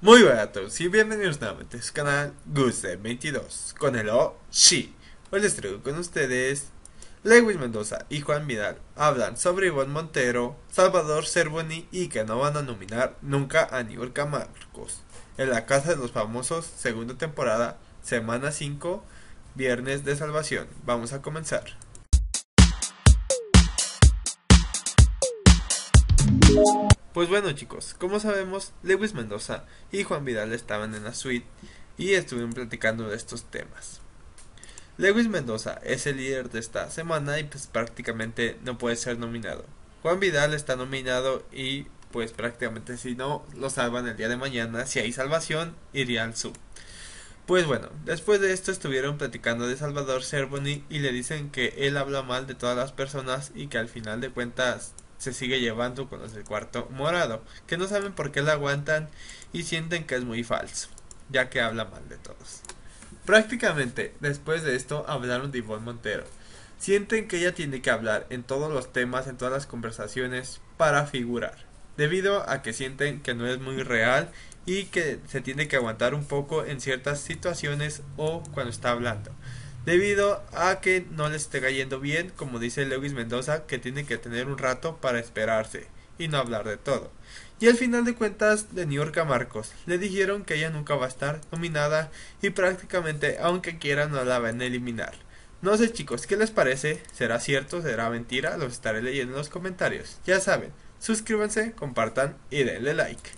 Muy todos y bienvenidos nuevamente a su canal guste 22 con el O Shi. Hoy les traigo con ustedes Lewis Mendoza y Juan Vidal hablan sobre Iván Montero, Salvador Cervoni y que no van a nominar nunca a Aníbal Camarcos. En la Casa de los Famosos, segunda temporada, semana 5, Viernes de Salvación. Vamos a comenzar. Pues bueno chicos, como sabemos, Lewis Mendoza y Juan Vidal estaban en la suite y estuvieron platicando de estos temas. Lewis Mendoza es el líder de esta semana y pues prácticamente no puede ser nominado. Juan Vidal está nominado y pues prácticamente si no lo salvan el día de mañana, si hay salvación, iría al sub. Pues bueno, después de esto estuvieron platicando de Salvador Cervoni y le dicen que él habla mal de todas las personas y que al final de cuentas se sigue llevando con los del cuarto morado, que no saben por qué la aguantan y sienten que es muy falso, ya que habla mal de todos. Prácticamente, después de esto, hablaron de Ivonne Montero. Sienten que ella tiene que hablar en todos los temas, en todas las conversaciones, para figurar, debido a que sienten que no es muy real y que se tiene que aguantar un poco en ciertas situaciones o cuando está hablando debido a que no les esté cayendo bien, como dice Lewis Mendoza, que tiene que tener un rato para esperarse y no hablar de todo. Y al final de cuentas de New York a Marcos, le dijeron que ella nunca va a estar nominada y prácticamente aunque quiera no la van a eliminar. No sé chicos, ¿qué les parece? ¿Será cierto? ¿Será mentira? Los estaré leyendo en los comentarios. Ya saben, suscríbanse, compartan y denle like.